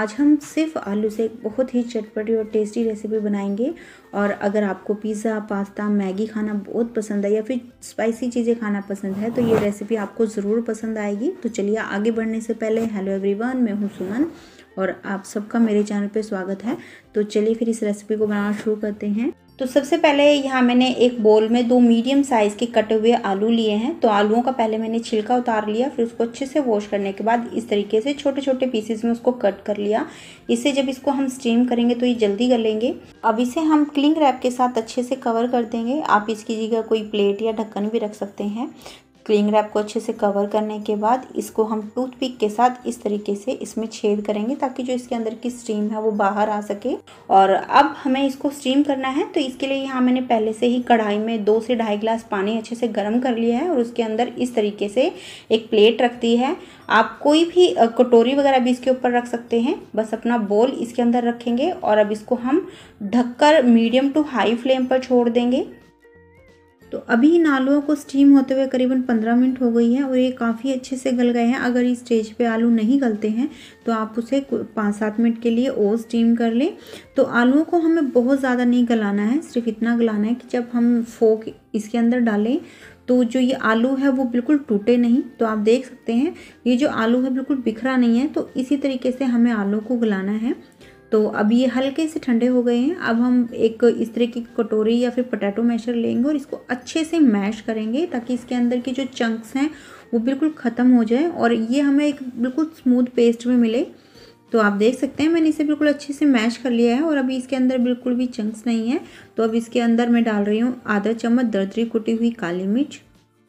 आज हम सिर्फ आलू से बहुत ही चटपटी और टेस्टी रेसिपी बनाएंगे और अगर आपको पिज़्ज़ा पास्ता मैगी खाना बहुत पसंद है या फिर स्पाइसी चीज़ें खाना पसंद है तो ये रेसिपी आपको ज़रूर पसंद आएगी तो चलिए आगे बढ़ने से पहले हेलो एवरीवन मैं हूँ सुमन और आप सबका मेरे चैनल पर स्वागत है तो चलिए फिर इस रेसिपी को बनाना शुरू करते हैं तो सबसे पहले यहाँ मैंने एक बोल में दो मीडियम साइज़ के कटे हुए आलू लिए हैं तो आलूओं का पहले मैंने छिलका उतार लिया फिर उसको अच्छे से वॉश करने के बाद इस तरीके से छोटे छोटे पीसेस में उसको कट कर लिया इससे जब इसको हम स्टीम करेंगे तो ये जल्दी गलेंगे अब इसे हम क्लिंग रैप के साथ अच्छे से कवर कर देंगे आप इसकी जगह कोई प्लेट या ढक्कन भी रख सकते हैं क्लिंग रैप को अच्छे से कवर करने के बाद इसको हम टूथपिक के साथ इस तरीके से इसमें छेद करेंगे ताकि जो इसके अंदर की स्टीम है वो बाहर आ सके और अब हमें इसको स्टीम करना है तो इसके लिए यहाँ मैंने पहले से ही कढ़ाई में दो से ढाई ग्लास पानी अच्छे से गर्म कर लिया है और उसके अंदर इस तरीके से एक प्लेट रख दी है आप कोई भी कटोरी वगैरह भी इसके ऊपर रख सकते हैं बस अपना बोल इसके अंदर रखेंगे और अब इसको हम ढककर मीडियम टू हाई फ्लेम पर छोड़ देंगे तो अभी इन आलुओं को स्टीम होते हुए करीबन पंद्रह मिनट हो गई है और ये काफ़ी अच्छे से गल गए हैं अगर इस स्टेज पे आलू नहीं गलते हैं तो आप उसे पाँच सात मिनट के लिए और स्टीम कर लें तो आलुओं को हमें बहुत ज़्यादा नहीं गलाना है सिर्फ इतना गलाना है कि जब हम फोक इसके अंदर डालें तो जो ये आलू है वो बिल्कुल टूटे नहीं तो आप देख सकते हैं ये जो आलू है बिल्कुल बिखरा नहीं है तो इसी तरीके से हमें आलू को गलाना है तो अब ये हल्के से ठंडे हो गए हैं अब हम एक इस तरह की कटोरी या फिर पोटैटो मैशर लेंगे और इसको अच्छे से मैश करेंगे ताकि इसके अंदर के जो चंक्स हैं वो बिल्कुल ख़त्म हो जाए और ये हमें एक बिल्कुल स्मूथ पेस्ट में मिले तो आप देख सकते हैं मैंने इसे बिल्कुल अच्छे से मैश कर लिया है और अभी इसके अंदर बिल्कुल भी चंक्स नहीं है तो अब इसके अंदर मैं डाल रही हूँ आधा चम्मच दर्दरी कुटी हुई काली मिर्च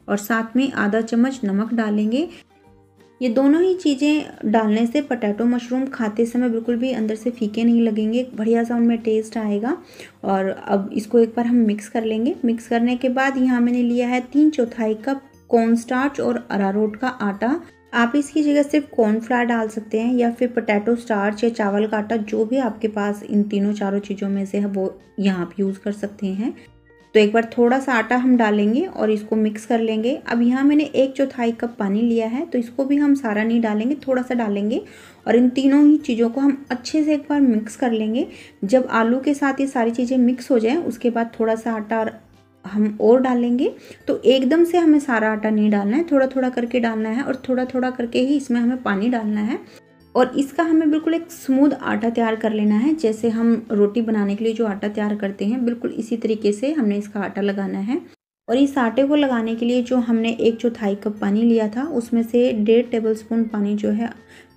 और साथ में आधा चम्मच नमक डालेंगे ये दोनों ही चीज़ें डालने से पटैटो मशरूम खाते समय बिल्कुल भी अंदर से फीके नहीं लगेंगे बढ़िया सा उनमें टेस्ट आएगा और अब इसको एक बार हम मिक्स कर लेंगे मिक्स करने के बाद यहाँ मैंने लिया है तीन चौथाई कप कॉर्न स्टार्च और अरारोट का आटा आप इसकी जगह सिर्फ कॉर्नफ्लावर डाल सकते हैं या फिर पोटैटो स्टार्च या चावल का आटा जो भी आपके पास इन तीनों चारों चीज़ों में से है वो यहाँ आप यूज़ कर सकते हैं तो एक बार थोड़ा सा आटा हम डालेंगे और इसको मिक्स कर लेंगे अब यहाँ मैंने एक चौथाई कप पानी लिया है तो इसको भी हम सारा नहीं डालेंगे थोड़ा सा डालेंगे और इन तीनों ही चीज़ों को हम अच्छे से एक बार मिक्स कर लेंगे जब आलू के साथ ये सारी चीज़ें मिक्स हो जाएँ उसके बाद थोड़ा सा आटा और हम और डालेंगे तो एकदम से हमें सारा आटा नहीं डालना है थोड़ा थोड़ा करके डालना है और थोड़ा थोड़ा करके ही इसमें हमें पानी डालना है और इसका हमें बिल्कुल एक स्मूद आटा तैयार कर लेना है जैसे हम रोटी बनाने के लिए जो आटा तैयार करते हैं बिल्कुल इसी तरीके से हमने इसका आटा लगाना है और इस आटे को लगाने के लिए जो हमने एक चौथाई कप पानी लिया था उसमें से डेढ़ टेबल स्पून पानी जो है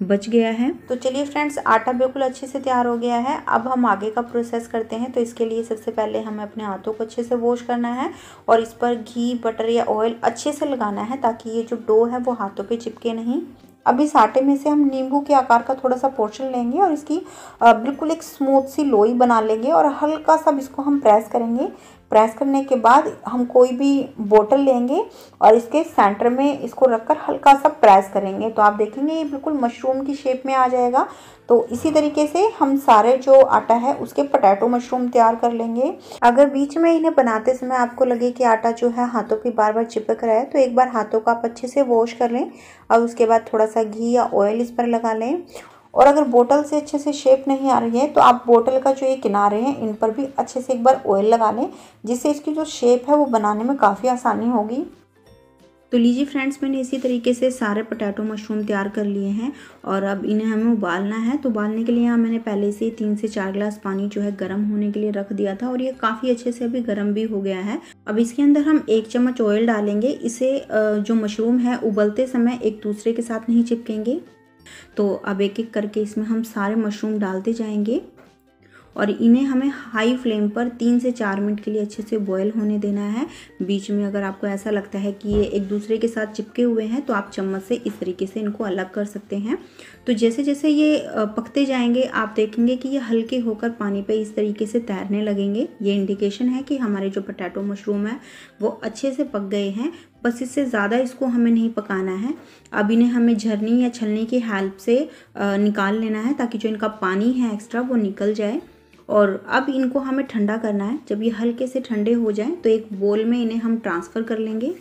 बच गया है तो चलिए फ्रेंड्स आटा बिल्कुल अच्छे से तैयार हो गया है अब हम आगे का प्रोसेस करते हैं तो इसके लिए सबसे पहले हमें अपने हाथों को अच्छे से वॉश करना है और इस पर घी बटर या ऑयल अच्छे से लगाना है ताकि ये जो डो है वो हाथों पर चिपके नहीं अब इस आटे में से हम नींबू के आकार का थोड़ा सा पोर्शन लेंगे और इसकी बिल्कुल एक स्मूथ सी लोई बना लेंगे और हल्का सा इसको हम प्रेस करेंगे प्रेस करने के बाद हम कोई भी बोतल लेंगे और इसके सेंटर में इसको रखकर हल्का सा प्रेस करेंगे तो आप देखेंगे ये बिल्कुल मशरूम की शेप में आ जाएगा तो इसी तरीके से हम सारे जो आटा है उसके पटैटो मशरूम तैयार कर लेंगे अगर बीच में इन्हें बनाते समय आपको लगे कि आटा जो है हाथों पर बार बार चिपक रहा है तो एक बार हाथों को आप अच्छे से वॉश कर लें और उसके बाद थोड़ा सा घी या ऑयल इस पर लगा लें और अगर बोतल से अच्छे से शेप नहीं आ रही है तो आप बोतल का जो ये किनारे हैं इन पर भी अच्छे से एक बार ऑयल लगा लें जिससे इसकी जो शेप है वो बनाने में काफ़ी आसानी होगी तो लीजिए फ्रेंड्स मैंने इसी तरीके से सारे पोटैटो मशरूम तैयार कर लिए हैं और अब इन्हें हमें उबालना है तो उबालने के लिए यहाँ मैंने पहले से ही तीन से चार गिलास पानी जो है गर्म होने के लिए रख दिया था और ये काफ़ी अच्छे से अभी गर्म भी हो गया है अब इसके अंदर हम एक चम्मच ऑयल डालेंगे इसे जो मशरूम है उबलते समय एक दूसरे के साथ नहीं चिपकेंगे तो अब एक एक करके इसमें हम सारे मशरूम डालते जाएंगे और इन्हें हमें हाई फ्लेम पर तीन से चार मिनट के लिए अच्छे से बॉयल होने देना है बीच में अगर आपको ऐसा लगता है कि ये एक दूसरे के साथ चिपके हुए हैं तो आप चम्मच से इस तरीके से इनको अलग कर सकते हैं तो जैसे जैसे ये पकते जाएंगे आप देखेंगे कि ये हल्के होकर पानी पे इस तरीके से तैरने लगेंगे ये इंडिकेशन है कि हमारे जो पटैटो मशरूम है वो अच्छे से पक गए हैं बस इससे ज़्यादा इसको हमें नहीं पकाना है अब इन्हें हमें झरनी या छलनी की हेल्प से निकाल लेना है ताकि जो इनका पानी है एक्स्ट्रा वो निकल जाए और अब इनको हमें ठंडा करना है जब ये हल्के से ठंडे हो जाएं तो एक बोल में इन्हें हम ट्रांसफ़र कर लेंगे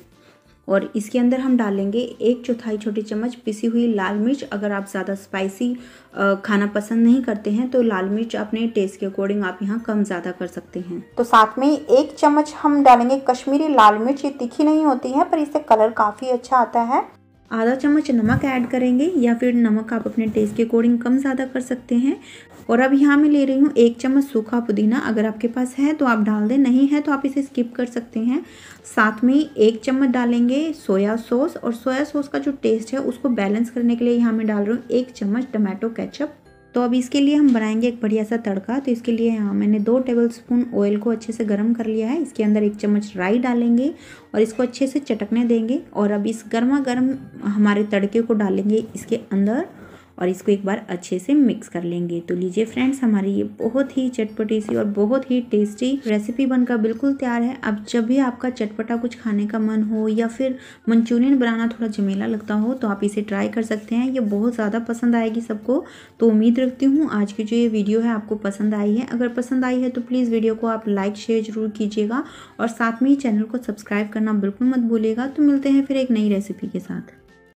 और इसके अंदर हम डालेंगे एक चौथाई छोटी चम्मच पिसी हुई लाल मिर्च अगर आप ज़्यादा स्पाइसी खाना पसंद नहीं करते हैं तो लाल मिर्च अपने टेस्ट के अकॉर्डिंग आप यहाँ कम ज़्यादा कर सकते हैं तो साथ में एक चम्मच हम डालेंगे कश्मीरी लाल मिर्च ये तीखी नहीं होती है पर इससे कलर काफ़ी अच्छा आता है आधा चम्मच नमक ऐड करेंगे या फिर नमक आप अपने टेस्ट के अकॉर्डिंग कम ज़्यादा कर सकते हैं और अब यहाँ मैं ले रही हूँ एक चम्मच सूखा पुदीना अगर आपके पास है तो आप डाल दें नहीं है तो आप इसे स्किप कर सकते हैं साथ में एक चम्मच डालेंगे सोया सॉस और सोया सॉस का जो टेस्ट है उसको बैलेंस करने के लिए यहाँ मैं डाल रही हूँ एक चम्मच टमाटो कैचअप तो अब इसके लिए हम बनाएंगे एक बढ़िया सा तड़का तो इसके लिए यहाँ मैंने दो टेबल स्पून ऑयल को अच्छे से गर्म कर लिया है इसके अंदर एक चम्मच राई डालेंगे और इसको अच्छे से चटकने देंगे और अब इस गर्मा गर्म हमारे तड़के को डालेंगे इसके अंदर और इसको एक बार अच्छे से मिक्स कर लेंगे तो लीजिए फ्रेंड्स हमारी ये बहुत ही चटपटी सी और बहुत ही टेस्टी रेसिपी बनकर बिल्कुल तैयार है अब जब भी आपका चटपटा कुछ खाने का मन हो या फिर मंचूरियन बनाना थोड़ा झमेला लगता हो तो आप इसे ट्राई कर सकते हैं ये बहुत ज़्यादा पसंद आएगी सबको तो उम्मीद रखती हूँ आज की जो ये वीडियो है आपको पसंद आई है अगर पसंद आई है तो प्लीज़ वीडियो को आप लाइक शेयर जरूर कीजिएगा और साथ में ही चैनल को सब्सक्राइब करना बिल्कुल मत भूलिएगा तो मिलते हैं फिर एक नई रेसिपी के साथ